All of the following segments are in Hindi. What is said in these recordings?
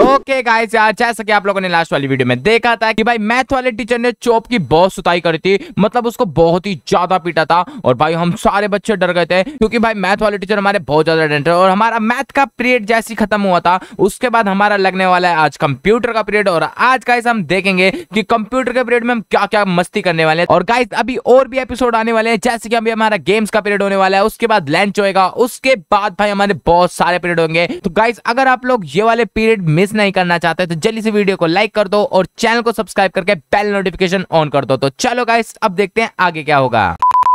ओके गाइस यार जैसा कि आप लोगों ने लास्ट वाली वीडियो में देखा था कि भाई मैथ वाले टीचर ने चोप की बहुत सुताई करी थी मतलब उसको बहुत ही ज्यादा पीटा था और भाई हम सारे बच्चे डर गए थे क्योंकि भाई मैथ वाले टीचर हमारे बहुत ज्यादा डर और हमारा मैथ का पीरियड जैसे खत्म हुआ था उसके बाद हमारा लगने वाला है आज कंप्यूटर का पीरियड और आज गाइस हम देखेंगे की कंप्यूटर के पीरियड में हम क्या क्या मस्ती करने वाले और गाइस अभी और भी एपिसोड आने वाले हैं जैसे कि अभी हमारा गेम्स का पीरियड होने वाला है उसके बाद लंच होगा उसके बाद भाई हमारे बहुत सारे पीरियड होंगे तो गाइस अगर आप लोग ये वाले पीरियड मिस नहीं करना चाहते तो जल्दी से वीडियो को लाइक कर दो और चैनल को सब्सक्राइब करके बेल नोटिफिकेशन ऑन कर दो तो चलो गाइस अब देखते हैं आगे क्या होगा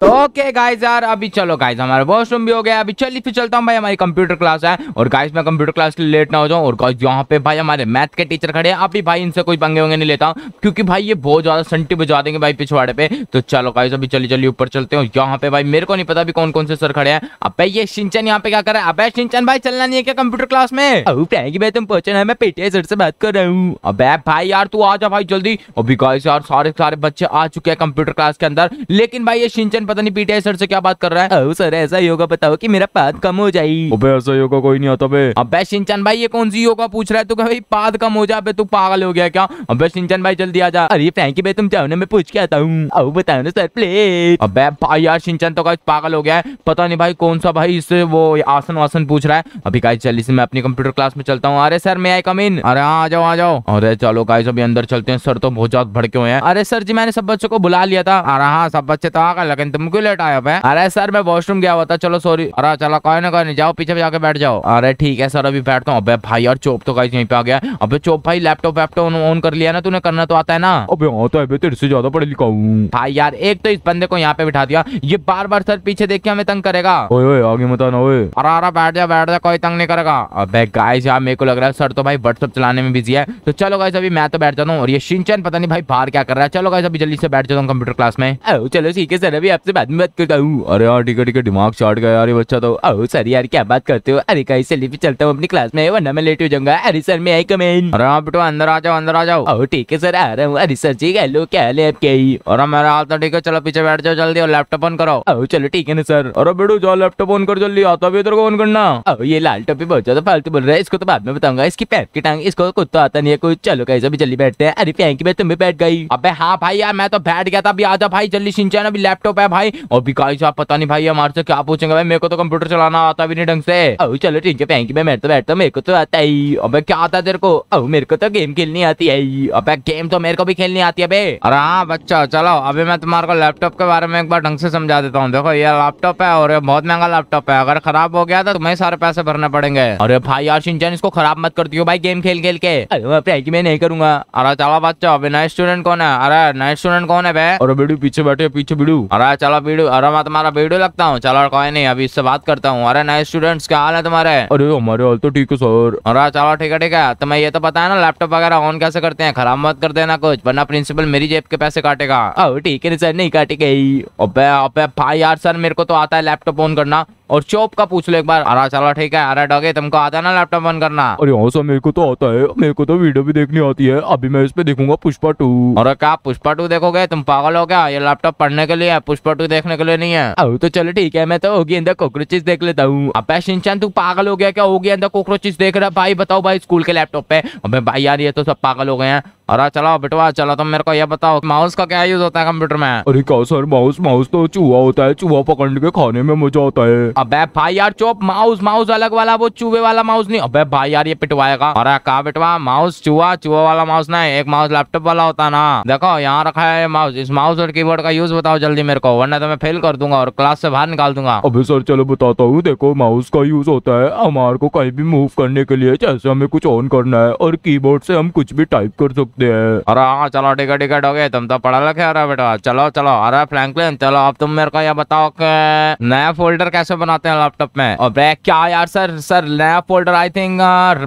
तो ओके गाइज यार अभी चलो गाइज हमारा वॉशरूम भी हो गया अभी चलिए फिर चलता हूँ भाई हमारी कंप्यूटर क्लास है और गाइज मैं कंप्यूटर क्लास के लिए लेट ना हो जाऊँ और गाइज यहाँ पे भाई हमारे मैथ के टीचर खड़े हैं अभी भाई इनसे कोई पंगे वंगे नहीं लेता हूँ क्योंकि भाई ये बहुत ज्यादा संटी बजा देंगे भाई पिछवाड़े पे तो चलो गाइज अभी चलिए चलिए ऊपर चलते हो यहाँ पे भाई मेरे को नहीं पता अभी कौन कौन से सर खड़े हैं अब ये सिंचन यहाँ पे क्या कर अब सिंचन भाई चलना नहीं है क्या कंप्यूटर क्लास में भाई तुम पहुंचे ना मैं पेटीआई सर से बात कर रहा हूँ अब भाई यार तू आ जा भाई जल्दी अभी गाइज यार सारे सारे बच्चे आ चुके हैं कंप्यूटर क्लास के अंदर लेकिन भाई ये सिंचन पता नहीं पीटीआई सर से क्या बात कर रहा है ओ सर ऐसा योगा बताओ कि मेरा पाद कम हो जाए अबे ऐसा योगा कोई नहीं आता बे अबे सिंचन भाई ये कौन सी योगा पूछ रहा है तू कभी पाद कम हो जाए तू पागल हो गया क्या अबे सिंचन भाई जल्दी आ जा अरे फैंकी भाई तुम चाहो ना मैं पूछ के आता हूँ आओ बताओ ना सर प्लीज अब भाई यार सिंचन तो कभी पागल हो गया है पता नहीं भाई कौन सा भाई इससे वो आसन वासन पूछ रहा है अभी गाइस चल से मैं अपनी कंप्यूटर क्लास में चलता हूँ अरे सर मैं आई कम इन अरे हाँ, आ जाओ आ जाओ अरे चलो गाइस अभी अंदर चलते हैं सर तो बहुत ज्यादा भड़के हुए हैं अरे सर जी मैंने सब बच्चों को बुला लिया था अरे हाँ सब बच्चे तो आ गए लेकिन तुम तो क्यों लेट आया मैं अरे सर मैं वॉशरूम गया हुआ था चलो सॉरी अरे चलो कोई ना कोई नहीं जाओ पीछे जाके बैठ जाओ अरे ठीक है सर अभी बैठता हूँ अबे भाई यार चोप तो कहीं यहीं पे आ गया अबे चोप भाई लैपटॉप वैपटॉप ऑन कर लिया ना तूने करना तो आता है ना अबे हाँ तो अबे तेरे से ज्यादा पढ़े लिखा हूँ भाई यार एक तो इस बंदे को यहाँ पे बिठा दिया ये बार बार सर पीछे देख के हमें तंग करेगा आगे मत अरे अरे बैठ जा बैठ जा कोई तंग नहीं करेगा अबे गाइस यार मेरे को लग रहा है सर तो भाई व्हाट्सअप चलाने में बिजी है तो चलो गाइस अभी मैं तो बैठ जाता हूँ और ये सिंचन पता नहीं भाई बाहर क्या कर रहा है चलो गाइस अभी जल्दी से बैठ जाता हूँ कंप्यूटर क्लास में चलो ठीक है सर अभी आप आपसे बाद में बात करता हूँ अरे यार ठीक है ठीक है दिमाग चाट गया यार बच्चा तो अरे सर यार क्या बात करते हो अरे कहीं से लिपी चलता हूँ अपनी क्लास में वरना मैं लेट हो जाऊंगा अरे सर मैं आई कमेन अरे आप बेटो अंदर आ जाओ अंदर आ जाओ ओ ठीक है सर आ रहा हूँ अरे सर जी हेलो क्या हाल है आपके ही और मेरा हाल तो ठीक है चलो पीछे बैठ जाओ जल्दी और लैपटॉप ऑन करो ओ चलो ठीक है ना सर अरे बेटो जाओ लैपटॉप ऑन कर जल्दी आता भी इधर को ऑन करना ओ ये लाल टॉपी बहुत ज्यादा फालतू बोल रहा है इसको तो बाद में बताऊंगा इसकी पैर की टांग इसको कुछ तो आता नहीं है कुछ चलो कैसे भी जल्दी बैठते हैं अरे फैंकी मैं तुम्हें बैठ गई अब हाँ भाई यार मैं तो बैठ गया था अभी आजा भाई जल्दी सिंचान अभी लैपटॉप है भाई और भिखारी साहब पता नहीं भाई हमारे से क्या पूछेंगे भाई मेरे को तो कंप्यूटर चलाना आता भी नहीं ढंग से चलो ठीक है थैंक यू मैं तो बैठता बैठता मेरे को तो आता ही अब क्या आता तेरे को अब मेरे को तो गेम खेलनी आती है अब गेम तो मेरे को भी खेलनी आती है बे अरे हाँ बच्चा चलो अभी मैं तुम्हारे को लैपटॉप के बारे में एक बार ढंग से समझा देता हूँ देखो ये लैपटॉप है और ये बहुत महंगा लैपटॉप है अगर खराब हो गया तो तुम्हें सारे पैसे भरने पड़ेंगे अरे भाई यार सिंचन इसको खराब मत करती हो भाई गेम खेल खेल के अरे मैं प्रैंक नहीं करूंगा अरे चलो बच्चा अभी नए स्टूडेंट कौन है अरे नए स्टूडेंट कौन है भाई और बीडू पीछे बैठे पीछे बीडू अरे चलो वीडियो अरे मैं तुम्हारा वीडियो लगता हूँ चलो कोई नहीं अभी इससे बात करता हूँ अरे नए स्टूडेंट्स क्या हाल है तुम्हारे अरे हमारे हाल तो ठीक है सर अरे हाँ, चलो ठीक है ठीक है तुम्हें ये तो पता है ना लैपटॉप वगैरह ऑन कैसे करते हैं खराब मत कर देना कुछ वरना प्रिंसिपल मेरी जेब के पैसे काटेगा ठीक है सर नहीं काटेगा भाई यार सर मेरे को तो आता है लैपटॉप ऑन करना और चौप का पूछ लो एक बार अरे चलो ठीक है अरे डॉगे तुमको आता ना लैपटॉप बंद करना और यहाँ से मेरे को तो आता है मेरे को तो वीडियो भी देखनी आती है अभी मैं इस पे देखूंगा पुष्पा टू और क्या पुष्पा टू देखोगे तुम पागल हो क्या ये लैपटॉप पढ़ने के लिए पुष्पा टू देखने के लिए नहीं है अरे तो चलो ठीक है मैं तो होगी अंदर कॉकरोचेस देख लेता हूँ अब सिंचन तू पागल हो गया क्या होगी अंदर कॉकरोचेस देख रहा भाई बताओ भाई स्कूल के लैपटॉप पे भाई यार ये तो सब पागल हो गए हैं अरे चलो बिटवा चलो तुम मेरे को ये बताओ माउस का क्या यूज होता है कंप्यूटर में अरे क्या सर माउस माउस तो चूहा होता है चूहा पकड़ के खाने में मजा आता है अबे भाई यार चुप माउस माउस अलग वाला वो चूहे वाला माउस नहीं अबे भाई यार ये पिटवाएगा अरे कहा बिटवा माउस चूहा चूहा वाला माउस ना एक माउस लैपटॉप वाला होता ना देखो यहाँ रखा है माउस इस माउस और कीबोर्ड का यूज बताओ जल्दी मेरे को वरना तो मैं फेल कर दूंगा और क्लास से बाहर निकाल दूंगा अभी सर चलो बताता हूँ देखो माउस का यूज होता है हमारे को कहीं भी मूव करने के लिए जैसे हमें कुछ ऑन करना है और कीबोर्ड से हम कुछ भी टाइप कर सकते अरे हाँ चलो टिकट है डोगे तुम तो पढ़ा लिखे अरे बेटा चलो चलो अरे फ्रैंकलिन चलो अब तुम मेरे को यह बताओ कि नया फोल्डर कैसे बनाते हैं लैपटॉप में और ब्रेक क्या यार सर सर नया फोल्डर आई थिंक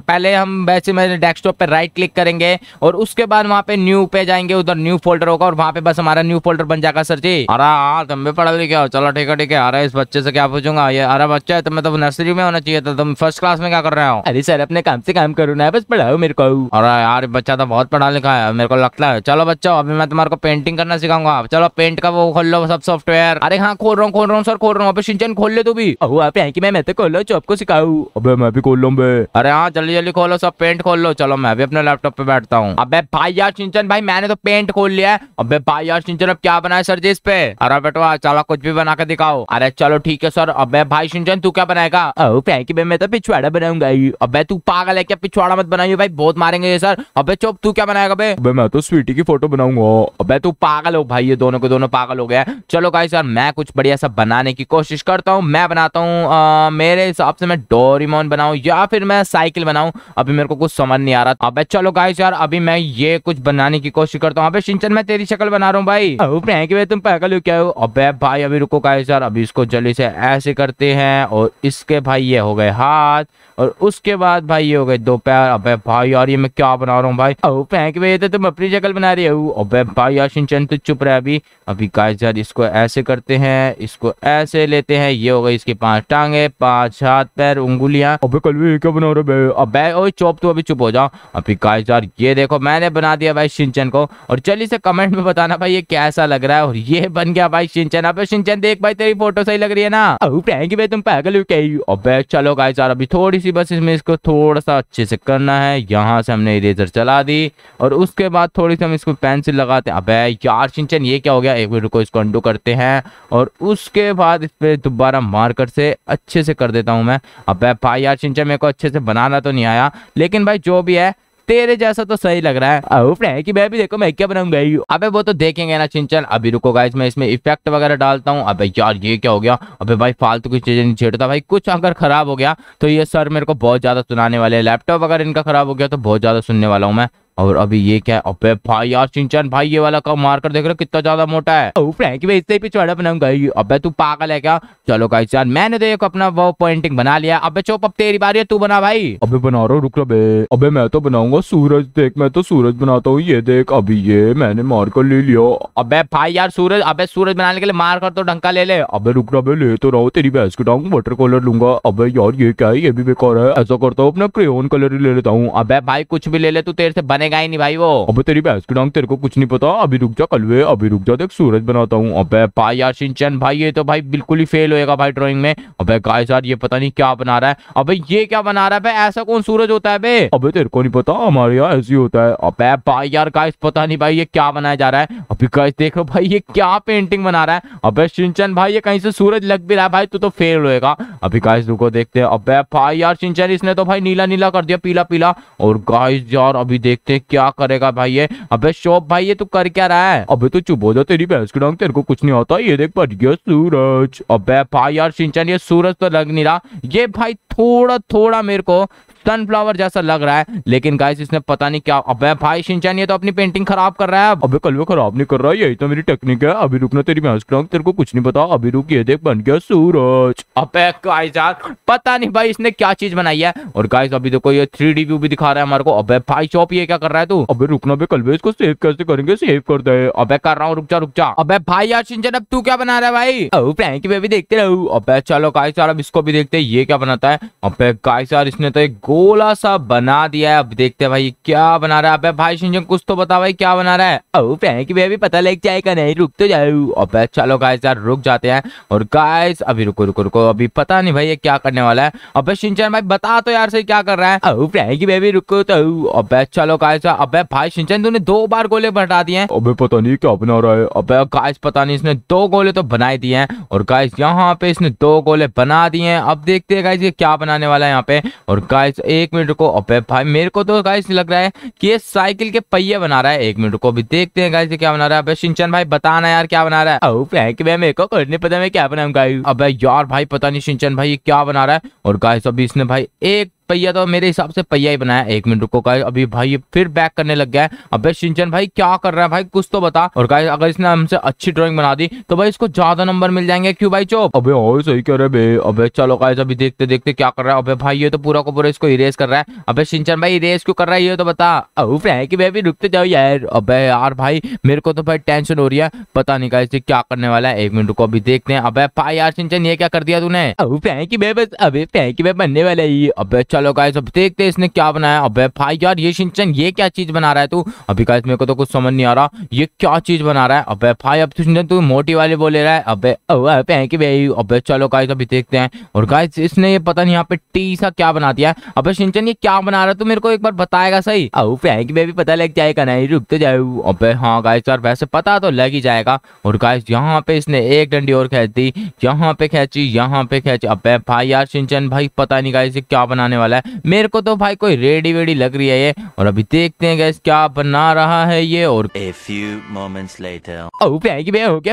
पहले हम वैसे मेरे डेस्कटॉप पे राइट क्लिक करेंगे और उसके बाद वहाँ पे न्यू पे जाएंगे उधर न्यू फोल्डर होगा और वहाँ पे बस हमारा न्यू फोल्डर बन जाएगा सर जी अरे हाँ तुम भी पढ़ा लिखे हो चलो ठीक है ठीक है अरे इस बच्चे से क्या पूछूंगा ये अरे है तुम्हें तो नर्सरी में होना चाहिए था तुम फर्स्ट क्लास में क्या कर रहे हो अरे सर अपने काम से काम करो ना बस पढ़ाओ मेरे को अरे यार बच्चा तो बहुत पढ़ा लिखा है मेरे को लगता है चलो बच्चों अभी मैं तुम्हारे को पेंटिंग करना सिखाऊंगा चलो पेंट का वो खोल लो सब सॉफ्टवेयर अरे हाँ खोल रहा हूँ खोल रहा हूँ सर खोल रहा हूँ अभी सिंचन खोल ले तू भी आप यहाँ की मैं मैं तो खोल लो चौप को सिखाऊ अभी मैं भी खोल बे अरे हाँ जल्दी जल्दी खोलो सब पेंट खोल लो चलो मैं भी अपने लैपटॉप पे बैठता हूँ अब भाई यार सिंचन भाई मैंने तो पेंट खोल लिया है भाई यार सिंचन अब क्या बनाया सर जी इस पे अरे बेटवा चलो कुछ भी बना के दिखाओ अरे चलो ठीक है सर अब भाई सिंचन तू क्या बनाएगा अहो फैंकी मैं तो पिछवाड़ा बनाऊंगा अब तू पागल है क्या पिछवाड़ा मत बनाइए भाई बहुत मारेंगे सर अबे चुप तू क्या बनाएगा जाएगा बे अबे मैं तो स्वीटी की फोटो बनाऊंगा अबे तू पागल हो भाई ये दोनों के दोनों पागल हो गया चलो गाइस यार मैं कुछ बढ़िया सा बनाने की कोशिश करता हूँ मैं बनाता हूँ मेरे हिसाब से मैं डोरीमोन बनाऊ या फिर मैं साइकिल बनाऊ अभी मेरे को कुछ समझ नहीं आ रहा अब चलो गाइस यार अभी मैं ये कुछ बनाने की कोशिश करता हूँ अबे सिंचन मैं तेरी शक्ल बना रहा हूँ भाई प्रैंक तुम पागल हो क्या हो अबे भाई अभी रुको गाइस यार अभी इसको जल्दी से ऐसे करते हैं और इसके भाई ये हो गए हाथ और उसके बाद भाई ये हो गए दो पैर अबे भाई यार ये मैं क्या बना रहा हूँ भाई अब प्रैंक की वजह से तुम अपनी जगह बना रहे हो अबे भाई याशिन चंद तो चुप रहा अभी अभी गाइस यार इसको ऐसे करते हैं इसको ऐसे लेते हैं ये हो गई इसके पांच टांगे पांच हाथ पैर उंगुलियां अबे कल भी क्या बना रहे बे अबे ओए चौप तो अभी चुप हो जाओ अभी गाइस यार ये देखो मैंने बना दिया भाई शिनचन को और चलिए इसे कमेंट में बताना भाई ये कैसा लग रहा है और ये बन गया भाई शिनचन अब शिनचन देख भाई तेरी फोटो सही लग रही है ना फ्रेंकी भाई तुम पागल हो क्या अबे चलो गाइस यार अभी थोड़ी सी बस इसमें इसको थोड़ा सा अच्छे से करना है यहाँ से हमने इरेजर चला दी और और उसके बाद थोड़ी सी हम इसको पेंसिल लगाते हैं अबे यार चिंचन ये क्या हो गया एक मिनट को इसको अंडू करते हैं और उसके बाद इस पर दोबारा मार्कर से अच्छे से कर देता हूँ मैं अब भाई यार चिंचन मेरे को अच्छे से बनाना तो नहीं आया लेकिन भाई जो भी है तेरे जैसा तो सही लग रहा है कि मैं भी देखो मैं क्या बनाऊंगा अबे वो तो देखेंगे ना चिंचन अभी रुको गाइस मैं इसमें इफेक्ट वगैरह डालता हूँ अबे यार ये क्या हो गया अबे भाई फालतू की चीजें नहीं छेड़ता भाई कुछ अगर खराब हो गया तो ये सर मेरे को बहुत ज्यादा सुनाने वाले लैपटॉप अगर इनका खराब हो गया तो बहुत ज्यादा सुनने वाला हूँ मैं और अभी ये क्या अब अबे भाई यार सिंचन भाई ये वाला का कर देख रहे हो कितना ज्यादा मोटा है ओ फ्रैंक मैं इससे पिछवाड़ा बनाऊंगा अबे तू पागल है क्या चलो गाइस यार मैंने तो एक अपना वो पेंटिंग बना लिया अबे चुप अब तेरी बारी है तू बना भाई अबे बना रहा हूँ रुक बे अबे मैं तो बनाऊंगा सूरज देख मैं तो सूरज बनाता हूँ ये देख अभी ये मैंने मारकर ले लिया अब भाई यार सूरज अब सूरज बनाने के लिए मारकर तो डंका ले ले अब रुक भाई ले तो रहो तेरी भैंस के वाटर कलर लूंगा अब यार ये क्या है ये भी बेकार है ऐसा करता हूँ अपना क्रेन कलर ही ले लेता हूँ अब भाई कुछ भी ले ले तू तेरे से बने बनेगा ही नहीं भाई वो अब तेरी भैंस की डांग तेरे को कुछ नहीं पता अभी रुक जा कल वे अभी रुक जा देख सूरज बनाता हूँ अबे भाई यार सिंचन भाई ये तो भाई बिल्कुल ही फेल होएगा भाई ड्रॉइंग में अबे गाय यार ये पता नहीं क्या बना रहा है अबे ये क्या बना रहा है ऐसा कौन सूरज होता है बे अबे तेरे को नहीं पता हमारे यहाँ ऐसी होता है अब भाई यार गाइस पता नहीं भाई ये क्या बनाया जा रहा है अभी गाइस देख भाई ये क्या पेंटिंग बना रहा है अब सिंचन भाई ये कहीं से सूरज लग भी रहा है भाई तू तो फेल होएगा अभी गाइस रुको देखते हैं अबे भाई यार सिंचन इसने तो भाई नीला नीला कर दिया पीला पीला और गाइस यार अभी देखते हैं क्या करेगा भाई ये अबे शोभ भाई ये तू कर क्या रहा है अबे तू चुप हो जा तेरी भैंस की डांग तेरे को कुछ नहीं होता ये देख पड़ गया सूरज अबे भाई यार सिंचन ये सूरज तो लग नहीं रहा ये भाई थोड़ा थोड़ा मेरे को सनफ्लावर जैसा लग रहा है लेकिन गाइस इसने पता नहीं क्या अब भाई सिंचन ये तो अपनी पेंटिंग खराब कर रहा है अबे कल वो खराब नहीं कर रहा है यही तो मेरी टेक्निक है अभी रुकना तेरी मैं तेरे को कुछ नहीं पता अभी रुक ये देख बन गया सूरज अब गाइस यार पता नहीं भाई इसने क्या चीज बनाई है और गाइस अभी देखो ये थ्री डी व्यू भी दिखा रहा है हमारे को अबे भाई चौप ये क्या कर रहा है तू अबे रुकना बे कल इसको सेव कैसे करेंगे सेव कर दे अबे कर रहा हूँ रुक जा रुक जा अबे भाई यार सिंचन अब तू क्या बना रहा है भाई ओ प्रैंक बेबी भी देखते रहो अबे चलो गाइस यार अब इसको भी देखते हैं ये क्या बनाता है अबे गाइस यार इसने तो एक गोला सा बना दिया है अब देखते हैं भाई क्या बना रहा है अबे भाई सिंह कुछ तो बता भाई क्या बना रहा है ओ कि भाई अभी पता लग जाएगा नहीं रुक तो जाए अबे चलो गाइस यार रुक जाते हैं और गाइस अभी रुको रुको रुको अभी पता नहीं भाई ये क्या करने वाला है अबे सिंचन भाई बता तो यार से क्या कर रहा है ओ कि भाई रुको तो अबे चलो गाइस अब भाई शिंचन तूने दो बार गोले बढ़ा दिए हैं पता नहीं क्या बना रहा है अब गाइस पता नहीं इसने दो गोले तो बनाए दिए हैं और गाइस यहाँ पे इसने दो गोले बना दिए हैं अब देखते है गाइस ये क्या बनाने वाला है यहाँ पे और गाइस एक मिनट को अबे भाई मेरे को तो गाइस लग रहा है कि ये साइकिल के पहिए बना रहा है एक मिनट को अभी देखते हैं गाइस क्या बना रहा है अबे सिंचन भाई बताना यार क्या बना रहा है ओ मैं मेरे को कुछ नहीं पता मैं क्या बनाऊंगा गाइस अबे यार भाई पता नहीं सिंचन भाई ये क्या बना रहा है और गाइस अभी इसने भाई एक पहिया तो मेरे हिसाब से पहिया ही बनाया एक मिनट रुको का अभी भाई फिर बैक करने लग गया है अबे सिंचन भाई क्या कर रहा है भाई कुछ तो बता और गाइस अगर इसने हमसे अच्छी ड्रॉइंग बना दी तो भाई इसको ज्यादा नंबर मिल जाएंगे क्यों भाई चौप अबे और हाँ, सही कह रहे बे अबे चलो गाइस अभी देखते देखते क्या कर रहा है अबे भाई ये तो पूरा को पूरा इसको इरेज कर रहा है अबे सिंचन भाई इरेज क्यों कर रहा है ये तो बता ओ भाई रुकते जाओ यार अबे यार भाई मेरे को तो भाई टेंशन हो रही है पता नहीं गाइस क्या करने वाला है एक मिनट रुको अभी देखते हैं अब भाई यार सिंचन ये क्या कर दिया तूने फैंकी फ्रैंकी बस अबे फैंकी बेबी बनने वाला ही अबे चलो चलो गाइस अब देखते हैं इसने क्या बनाया अबे भाई यार ये सिंचन ये क्या चीज बना रहा है तू अभी गाइस मेरे को तो कुछ समझ नहीं आ रहा ये क्या चीज बना रहा है अबे भाई अब सिंचन तू तो मोटी वाले बोले रहा है अबे अबे है कि भाई अबे चलो गाइस अभी देखते हैं और गाइस इसने ये पता नहीं यहाँ पे टी सा क्या बना दिया है अब सिंचन ये क्या बना रहा है तू मेरे को एक बार बताएगा सही अब है कि भाई पता लग जाएगा नहीं रुकते तो जाए अबे हाँ गाइस यार वैसे पता तो लग ही जाएगा और गाइस यहाँ पे इसने एक डंडी और खेच दी यहाँ पे खेची यहाँ पे खेची अबे भाई यार सिंचन भाई पता नहीं गाइस ये क्या बनाने वाला वाला है मेरे को तो भाई कोई रेडी वेडी लग रही है ये और अभी देखते हैं गैस क्या बना रहा है ये और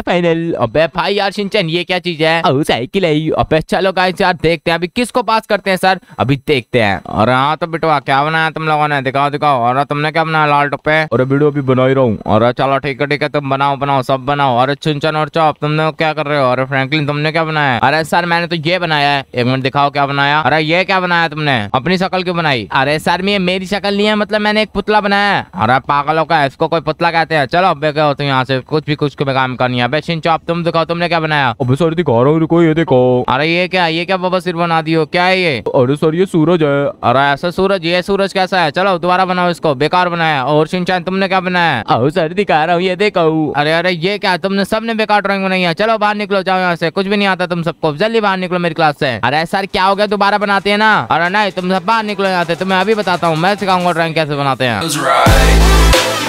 फाइनल अबे भाई यार सिंचन ये क्या चीज है अबे चलो गाइस यार देखते हैं अभी किसको पास करते हैं सर अभी देखते हैं और हाँ तो बिटवा हाँ, क्या बनाया तुम लोगों ने दिखाओ दिखाओ और हाँ, तुमने क्या बनाया लाल टप्पे और वीडियो अभी बना ही रहा हूँ और हाँ, चलो ठीक है ठीक है तुम बनाओ बनाओ सब बनाओ अरे चुनचन और चौप तुमने क्या कर रहे हो अरे फ्रेंकलिन तुमने क्या बनाया अरे सर मैंने तो ये बनाया है एक मिनट दिखाओ क्या बनाया अरे ये क्या बनाया तुमने है अपनी शक्ल क्यों बनाई अरे सर में मेरी शक्ल नहीं है मतलब मैंने एक पुतला बनाया है अरे पागलों का इसको कोई पुतला कहते हैं चलो अब क्या होते यहाँ से कुछ भी कुछ को काम करनी है बेचिन चौप तुम दिखाओ तुमने क्या बनाया अब सर दिखा रहा हूँ ये देखो अरे ये क्या ये क्या बाबा सिर बना दियो क्या है ये अरे सर ये सूरज है अरे ऐसा सूरज ये सूरज कैसा है चलो दोबारा बनाओ इसको बेकार बनाया और सिंचान तुमने क्या बनाया अहो सर दिखा रहा हूँ ये देखो अरे अरे ये क्या तुमने सबने बेकार ड्रॉइंग बनाई है चलो बाहर निकलो जाओ यहाँ से कुछ भी नहीं आता तुम सबको जल्दी बाहर निकलो मेरी क्लास से अरे सर क्या हो गया दोबारा बनाते है ना अरे ना तुम सब बाहर निकलो जाते तो मैं अभी बताता हूँ मैं सिखाऊंगा ड्राइंग कैसे बनाते हैं